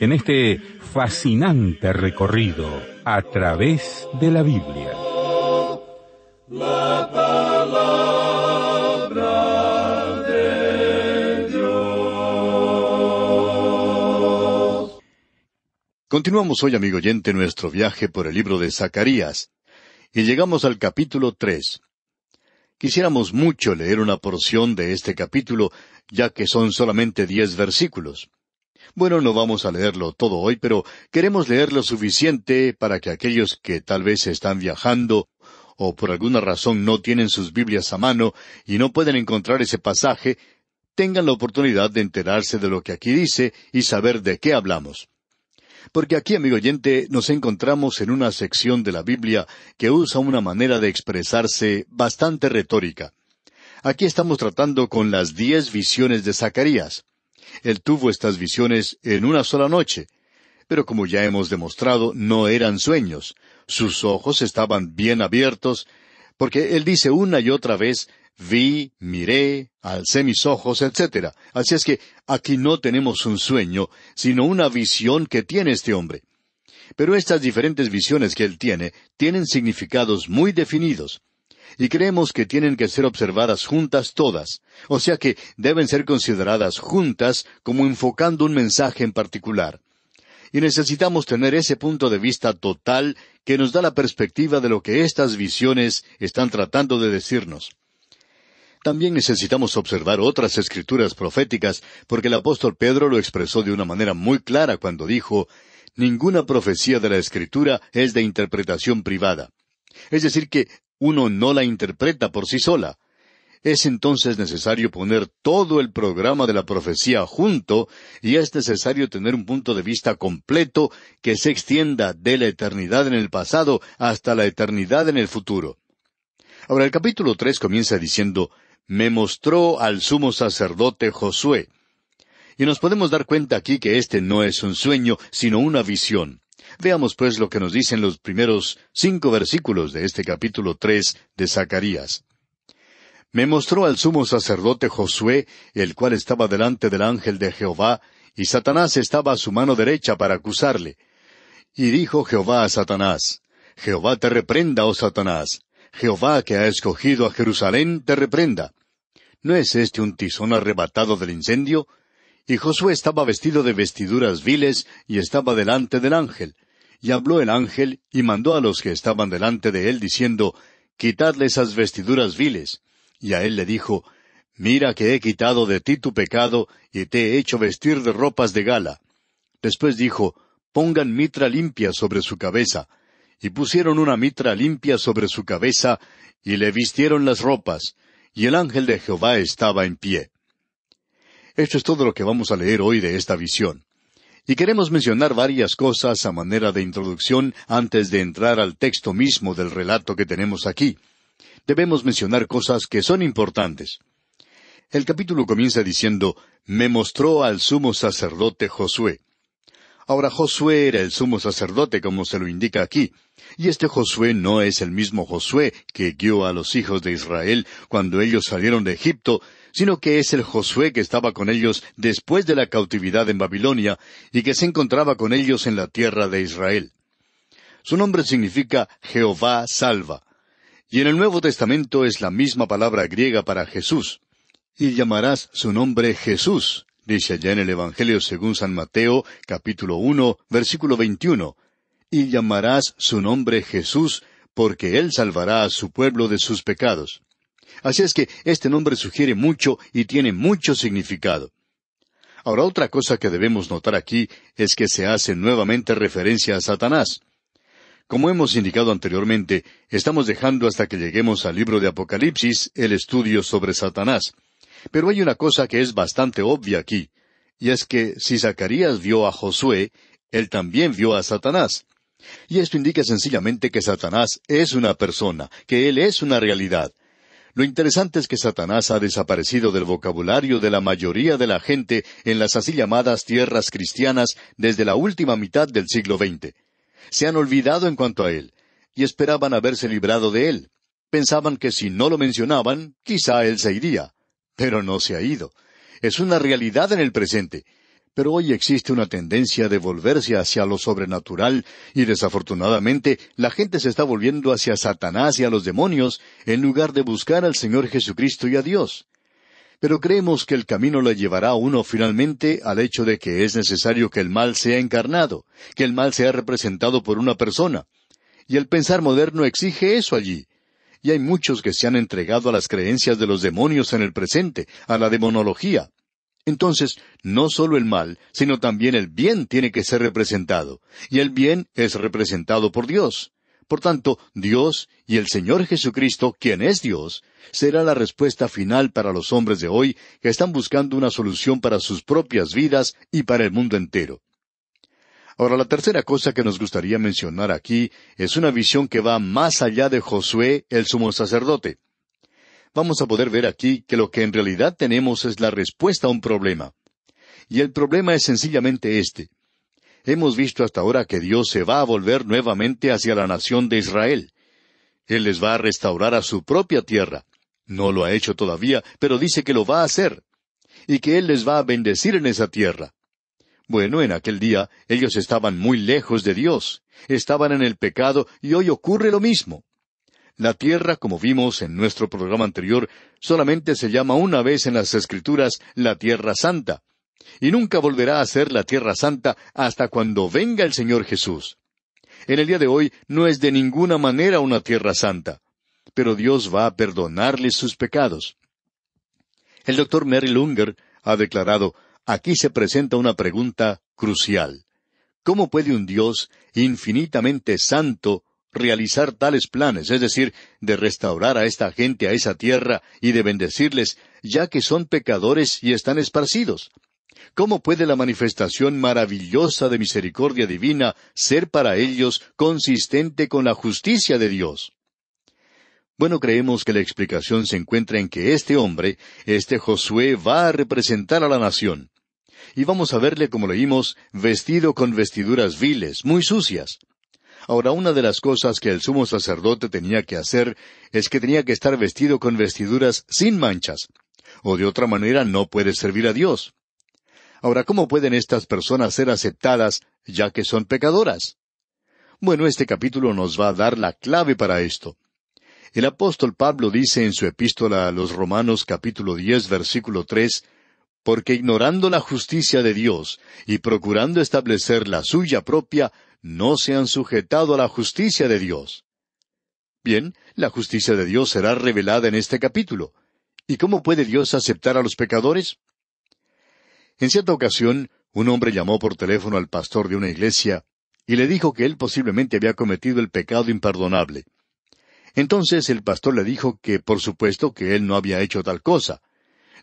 en este fascinante recorrido a través de la Biblia. Continuamos hoy, amigo oyente, nuestro viaje por el libro de Zacarías y llegamos al capítulo tres. Quisiéramos mucho leer una porción de este capítulo, ya que son solamente diez versículos. Bueno, no vamos a leerlo todo hoy, pero queremos leer lo suficiente para que aquellos que tal vez están viajando o por alguna razón no tienen sus Biblias a mano y no pueden encontrar ese pasaje, tengan la oportunidad de enterarse de lo que aquí dice y saber de qué hablamos. Porque aquí, amigo oyente, nos encontramos en una sección de la Biblia que usa una manera de expresarse bastante retórica. Aquí estamos tratando con las diez visiones de Zacarías. Él tuvo estas visiones en una sola noche, pero como ya hemos demostrado, no eran sueños. Sus ojos estaban bien abiertos, porque él dice una y otra vez, vi, miré, alcé mis ojos, etc. Así es que aquí no tenemos un sueño, sino una visión que tiene este hombre. Pero estas diferentes visiones que él tiene tienen significados muy definidos y creemos que tienen que ser observadas juntas todas, o sea que deben ser consideradas juntas como enfocando un mensaje en particular. Y necesitamos tener ese punto de vista total que nos da la perspectiva de lo que estas visiones están tratando de decirnos. También necesitamos observar otras escrituras proféticas, porque el apóstol Pedro lo expresó de una manera muy clara cuando dijo, Ninguna profecía de la escritura es de interpretación privada. Es decir, que uno no la interpreta por sí sola. Es entonces necesario poner todo el programa de la profecía junto y es necesario tener un punto de vista completo que se extienda de la eternidad en el pasado hasta la eternidad en el futuro. Ahora el capítulo tres comienza diciendo Me mostró al sumo sacerdote Josué. Y nos podemos dar cuenta aquí que este no es un sueño, sino una visión. Veamos pues lo que nos dicen los primeros cinco versículos de este capítulo tres de Zacarías. Me mostró al sumo sacerdote Josué, el cual estaba delante del ángel de Jehová, y Satanás estaba a su mano derecha para acusarle. Y dijo Jehová a Satanás, Jehová te reprenda, oh Satanás, Jehová que ha escogido a Jerusalén te reprenda. ¿No es este un tizón arrebatado del incendio? Y Josué estaba vestido de vestiduras viles y estaba delante del ángel. Y habló el ángel y mandó a los que estaban delante de él diciendo, Quitadle esas vestiduras viles. Y a él le dijo, Mira que he quitado de ti tu pecado y te he hecho vestir de ropas de gala. Después dijo, Pongan mitra limpia sobre su cabeza. Y pusieron una mitra limpia sobre su cabeza y le vistieron las ropas. Y el ángel de Jehová estaba en pie. Esto es todo lo que vamos a leer hoy de esta visión. Y queremos mencionar varias cosas a manera de introducción antes de entrar al texto mismo del relato que tenemos aquí. Debemos mencionar cosas que son importantes. El capítulo comienza diciendo, Me mostró al sumo sacerdote Josué. Ahora Josué era el sumo sacerdote, como se lo indica aquí, y este Josué no es el mismo Josué que guió a los hijos de Israel cuando ellos salieron de Egipto, sino que es el Josué que estaba con ellos después de la cautividad en Babilonia y que se encontraba con ellos en la tierra de Israel. Su nombre significa Jehová salva. Y en el Nuevo Testamento es la misma palabra griega para Jesús. Y llamarás su nombre Jesús, dice allá en el Evangelio según San Mateo, capítulo 1, versículo 21, Y llamarás su nombre Jesús, porque él salvará a su pueblo de sus pecados. Así es que este nombre sugiere mucho y tiene mucho significado. Ahora otra cosa que debemos notar aquí es que se hace nuevamente referencia a Satanás. Como hemos indicado anteriormente, estamos dejando hasta que lleguemos al libro de Apocalipsis el estudio sobre Satanás. Pero hay una cosa que es bastante obvia aquí, y es que si Zacarías vio a Josué, él también vio a Satanás. Y esto indica sencillamente que Satanás es una persona, que él es una realidad, lo interesante es que Satanás ha desaparecido del vocabulario de la mayoría de la gente en las así llamadas tierras cristianas desde la última mitad del siglo XX. Se han olvidado en cuanto a él, y esperaban haberse librado de él. Pensaban que si no lo mencionaban, quizá él se iría. Pero no se ha ido. Es una realidad en el presente, pero hoy existe una tendencia de volverse hacia lo sobrenatural y desafortunadamente la gente se está volviendo hacia Satanás y a los demonios en lugar de buscar al Señor Jesucristo y a Dios. Pero creemos que el camino le llevará a uno finalmente al hecho de que es necesario que el mal sea encarnado, que el mal sea representado por una persona. Y el pensar moderno exige eso allí y hay muchos que se han entregado a las creencias de los demonios en el presente, a la demonología. Entonces, no solo el mal, sino también el bien tiene que ser representado, y el bien es representado por Dios. Por tanto, Dios y el Señor Jesucristo, quien es Dios, será la respuesta final para los hombres de hoy que están buscando una solución para sus propias vidas y para el mundo entero. Ahora, la tercera cosa que nos gustaría mencionar aquí es una visión que va más allá de Josué, el sumo sacerdote vamos a poder ver aquí que lo que en realidad tenemos es la respuesta a un problema. Y el problema es sencillamente este. Hemos visto hasta ahora que Dios se va a volver nuevamente hacia la nación de Israel. Él les va a restaurar a su propia tierra. No lo ha hecho todavía, pero dice que lo va a hacer. Y que Él les va a bendecir en esa tierra. Bueno, en aquel día ellos estaban muy lejos de Dios, estaban en el pecado y hoy ocurre lo mismo. La tierra, como vimos en nuestro programa anterior, solamente se llama una vez en las Escrituras la tierra santa, y nunca volverá a ser la tierra santa hasta cuando venga el Señor Jesús. En el día de hoy no es de ninguna manera una tierra santa, pero Dios va a perdonarles sus pecados. El doctor Mary Lunger ha declarado, aquí se presenta una pregunta crucial. ¿Cómo puede un Dios infinitamente santo realizar tales planes, es decir, de restaurar a esta gente a esa tierra y de bendecirles, ya que son pecadores y están esparcidos. ¿Cómo puede la manifestación maravillosa de misericordia divina ser para ellos consistente con la justicia de Dios? Bueno, creemos que la explicación se encuentra en que este hombre, este Josué, va a representar a la nación. Y vamos a verle, como leímos, vestido con vestiduras viles, muy sucias. Ahora, una de las cosas que el sumo sacerdote tenía que hacer es que tenía que estar vestido con vestiduras sin manchas, o de otra manera no puede servir a Dios. Ahora, ¿cómo pueden estas personas ser aceptadas ya que son pecadoras? Bueno, este capítulo nos va a dar la clave para esto. El apóstol Pablo dice en su epístola a los Romanos capítulo diez versículo tres porque ignorando la justicia de Dios y procurando establecer la suya propia, no se han sujetado a la justicia de Dios. Bien, la justicia de Dios será revelada en este capítulo. ¿Y cómo puede Dios aceptar a los pecadores? En cierta ocasión, un hombre llamó por teléfono al pastor de una iglesia y le dijo que él posiblemente había cometido el pecado imperdonable. Entonces el pastor le dijo que por supuesto que él no había hecho tal cosa.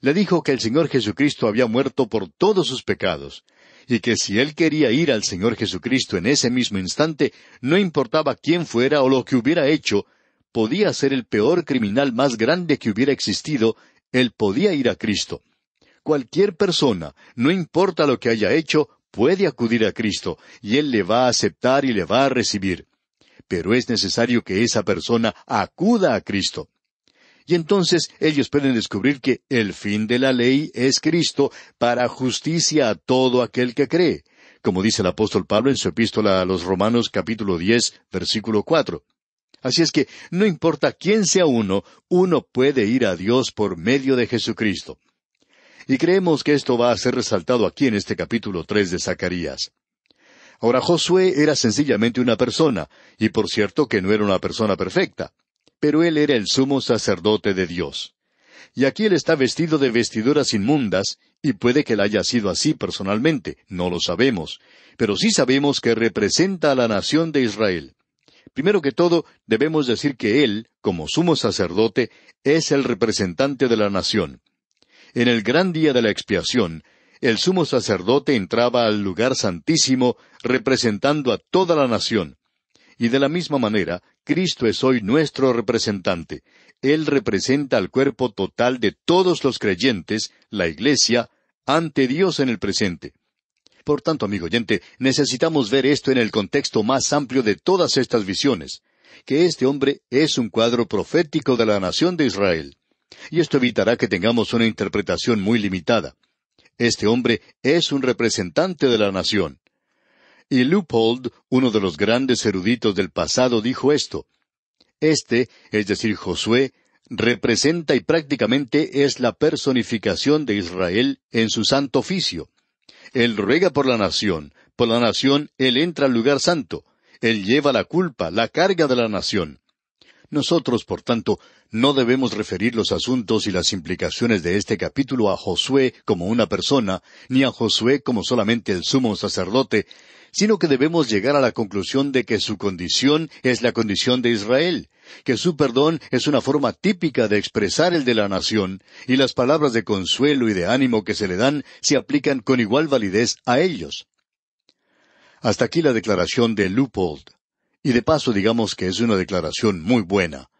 Le dijo que el Señor Jesucristo había muerto por todos sus pecados, y que si él quería ir al Señor Jesucristo en ese mismo instante, no importaba quién fuera o lo que hubiera hecho, podía ser el peor criminal más grande que hubiera existido, él podía ir a Cristo. Cualquier persona, no importa lo que haya hecho, puede acudir a Cristo, y él le va a aceptar y le va a recibir. Pero es necesario que esa persona acuda a Cristo. Y entonces ellos pueden descubrir que el fin de la ley es Cristo para justicia a todo aquel que cree, como dice el apóstol Pablo en su epístola a los Romanos capítulo 10, versículo 4. Así es que no importa quién sea uno, uno puede ir a Dios por medio de Jesucristo. Y creemos que esto va a ser resaltado aquí en este capítulo 3 de Zacarías. Ahora Josué era sencillamente una persona, y por cierto que no era una persona perfecta pero él era el sumo sacerdote de Dios. Y aquí él está vestido de vestiduras inmundas, y puede que la haya sido así personalmente, no lo sabemos, pero sí sabemos que representa a la nación de Israel. Primero que todo, debemos decir que él, como sumo sacerdote, es el representante de la nación. En el gran día de la expiación, el sumo sacerdote entraba al lugar santísimo representando a toda la nación. Y de la misma manera, Cristo es hoy nuestro representante. Él representa al cuerpo total de todos los creyentes, la Iglesia, ante Dios en el presente. Por tanto, amigo oyente, necesitamos ver esto en el contexto más amplio de todas estas visiones, que este hombre es un cuadro profético de la nación de Israel. Y esto evitará que tengamos una interpretación muy limitada. Este hombre es un representante de la nación. Y Leupold, uno de los grandes eruditos del pasado, dijo esto. Este, es decir, Josué, representa y prácticamente es la personificación de Israel en su santo oficio. Él ruega por la nación, por la nación Él entra al lugar santo, Él lleva la culpa, la carga de la nación. Nosotros, por tanto, no debemos referir los asuntos y las implicaciones de este capítulo a Josué como una persona, ni a Josué como solamente el sumo sacerdote, sino que debemos llegar a la conclusión de que su condición es la condición de Israel, que su perdón es una forma típica de expresar el de la nación, y las palabras de consuelo y de ánimo que se le dan se aplican con igual validez a ellos. Hasta aquí la declaración de Leupold. Y de paso digamos que es una declaración muy buena.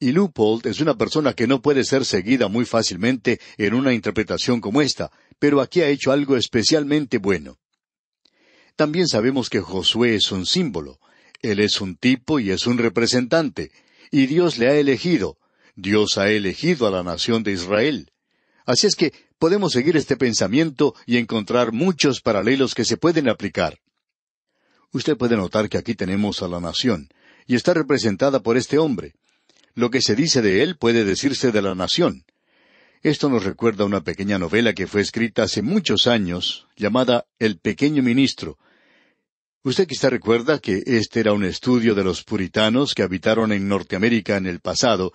Y Leupold es una persona que no puede ser seguida muy fácilmente en una interpretación como esta, pero aquí ha hecho algo especialmente bueno. También sabemos que Josué es un símbolo. Él es un tipo y es un representante. Y Dios le ha elegido. Dios ha elegido a la nación de Israel. Así es que podemos seguir este pensamiento y encontrar muchos paralelos que se pueden aplicar. Usted puede notar que aquí tenemos a la nación, y está representada por este hombre. Lo que se dice de él puede decirse de la nación. Esto nos recuerda una pequeña novela que fue escrita hace muchos años, llamada El Pequeño Ministro, Usted quizá recuerda que este era un estudio de los puritanos que habitaron en Norteamérica en el pasado,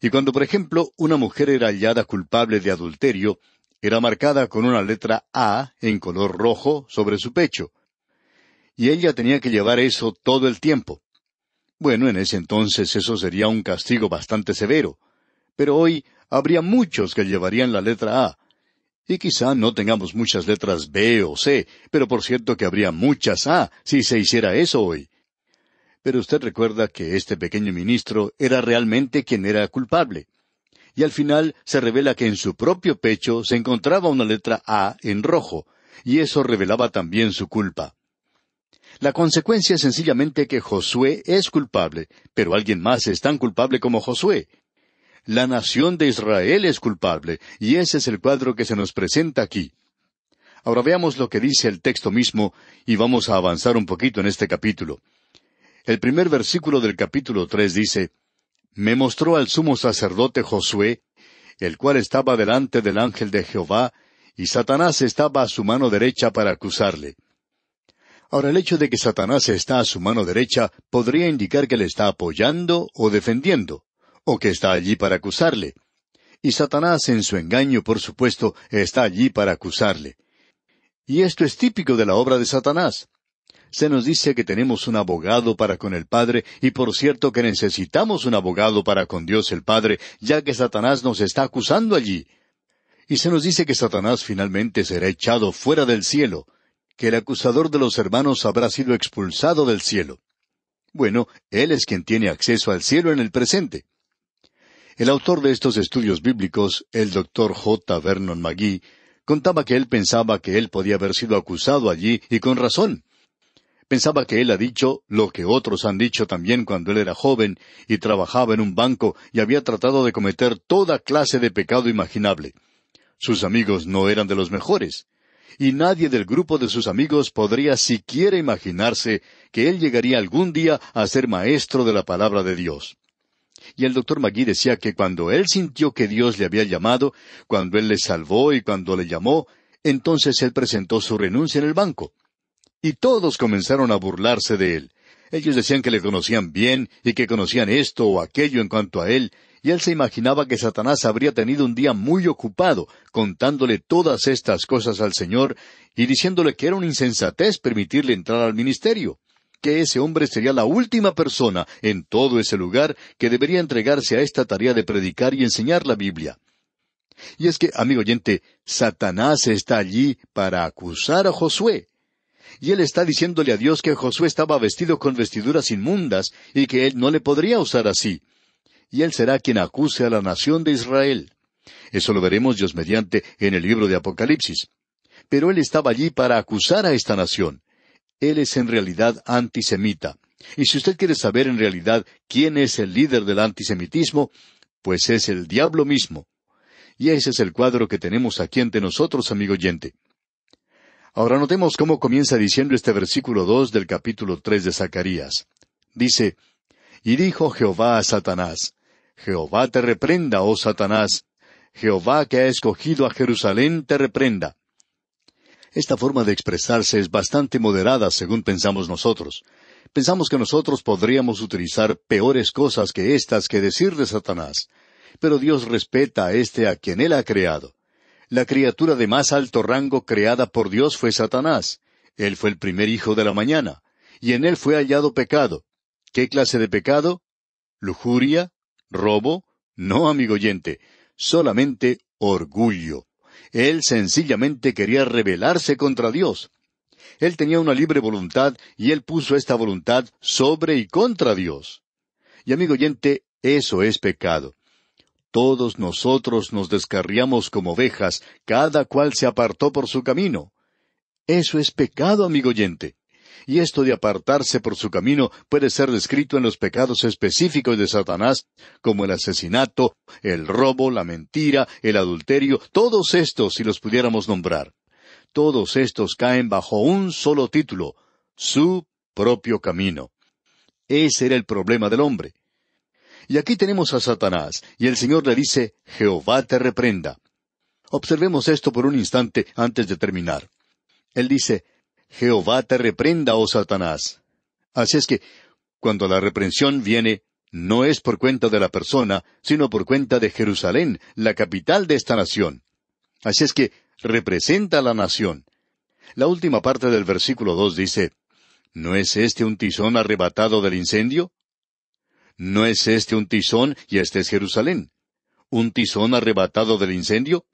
y cuando, por ejemplo, una mujer era hallada culpable de adulterio, era marcada con una letra A en color rojo sobre su pecho. Y ella tenía que llevar eso todo el tiempo. Bueno, en ese entonces eso sería un castigo bastante severo. Pero hoy habría muchos que llevarían la letra A, y quizá no tengamos muchas letras B o C, pero por cierto que habría muchas A si se hiciera eso hoy. Pero usted recuerda que este pequeño ministro era realmente quien era culpable. Y al final se revela que en su propio pecho se encontraba una letra A en rojo, y eso revelaba también su culpa. La consecuencia es sencillamente que Josué es culpable, pero alguien más es tan culpable como Josué. La nación de Israel es culpable, y ese es el cuadro que se nos presenta aquí. Ahora veamos lo que dice el texto mismo, y vamos a avanzar un poquito en este capítulo. El primer versículo del capítulo tres dice Me mostró al sumo sacerdote Josué, el cual estaba delante del ángel de Jehová, y Satanás estaba a su mano derecha para acusarle. Ahora el hecho de que Satanás está a su mano derecha podría indicar que le está apoyando o defendiendo o que está allí para acusarle. Y Satanás en su engaño, por supuesto, está allí para acusarle. Y esto es típico de la obra de Satanás. Se nos dice que tenemos un abogado para con el Padre, y por cierto que necesitamos un abogado para con Dios el Padre, ya que Satanás nos está acusando allí. Y se nos dice que Satanás finalmente será echado fuera del cielo, que el acusador de los hermanos habrá sido expulsado del cielo. Bueno, Él es quien tiene acceso al cielo en el presente. El autor de estos estudios bíblicos, el doctor J. Vernon McGee, contaba que él pensaba que él podía haber sido acusado allí, y con razón. Pensaba que él ha dicho lo que otros han dicho también cuando él era joven y trabajaba en un banco y había tratado de cometer toda clase de pecado imaginable. Sus amigos no eran de los mejores, y nadie del grupo de sus amigos podría siquiera imaginarse que él llegaría algún día a ser maestro de la palabra de Dios. Y el doctor Magui decía que cuando él sintió que Dios le había llamado, cuando él le salvó y cuando le llamó, entonces él presentó su renuncia en el banco. Y todos comenzaron a burlarse de él. Ellos decían que le conocían bien y que conocían esto o aquello en cuanto a él, y él se imaginaba que Satanás habría tenido un día muy ocupado contándole todas estas cosas al Señor y diciéndole que era una insensatez permitirle entrar al ministerio que ese hombre sería la última persona en todo ese lugar que debería entregarse a esta tarea de predicar y enseñar la Biblia. Y es que, amigo oyente, Satanás está allí para acusar a Josué. Y él está diciéndole a Dios que Josué estaba vestido con vestiduras inmundas y que él no le podría usar así. Y él será quien acuse a la nación de Israel. Eso lo veremos Dios mediante en el libro de Apocalipsis. Pero él estaba allí para acusar a esta nación. Él es en realidad antisemita. Y si usted quiere saber en realidad quién es el líder del antisemitismo, pues es el diablo mismo. Y ese es el cuadro que tenemos aquí ante nosotros, amigo oyente. Ahora notemos cómo comienza diciendo este versículo dos del capítulo tres de Zacarías. Dice, Y dijo Jehová a Satanás, Jehová te reprenda, oh Satanás, Jehová que ha escogido a Jerusalén te reprenda. Esta forma de expresarse es bastante moderada según pensamos nosotros. Pensamos que nosotros podríamos utilizar peores cosas que estas que decir de Satanás. Pero Dios respeta a este a quien Él ha creado. La criatura de más alto rango creada por Dios fue Satanás. Él fue el primer hijo de la mañana. Y en él fue hallado pecado. ¿Qué clase de pecado? ¿Lujuria? ¿Robo? No, amigo oyente, solamente orgullo. Él sencillamente quería rebelarse contra Dios. Él tenía una libre voluntad y él puso esta voluntad sobre y contra Dios. Y amigo oyente, eso es pecado. Todos nosotros nos descarriamos como ovejas, cada cual se apartó por su camino. Eso es pecado, amigo oyente y esto de apartarse por su camino puede ser descrito en los pecados específicos de Satanás, como el asesinato, el robo, la mentira, el adulterio, todos estos si los pudiéramos nombrar. Todos estos caen bajo un solo título, su propio camino. Ese era el problema del hombre. Y aquí tenemos a Satanás, y el Señor le dice, Jehová te reprenda. Observemos esto por un instante antes de terminar. Él dice, Jehová te reprenda, oh Satanás. Así es que, cuando la reprensión viene, no es por cuenta de la persona, sino por cuenta de Jerusalén, la capital de esta nación. Así es que representa a la nación. La última parte del versículo 2 dice, ¿No es este un tizón arrebatado del incendio? ¿No es este un tizón y este es Jerusalén? ¿Un tizón arrebatado del incendio?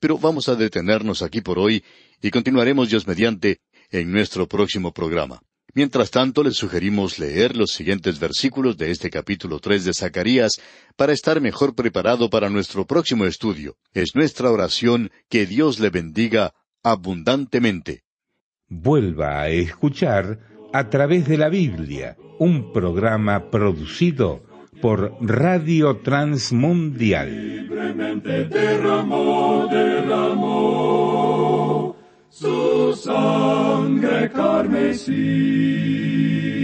Pero vamos a detenernos aquí por hoy y continuaremos Dios mediante en nuestro próximo programa. Mientras tanto, les sugerimos leer los siguientes versículos de este capítulo 3 de Zacarías para estar mejor preparado para nuestro próximo estudio. Es nuestra oración que Dios le bendiga abundantemente. Vuelva a escuchar a través de la Biblia, un programa producido por Radio Transmundial. su sangre carmesí.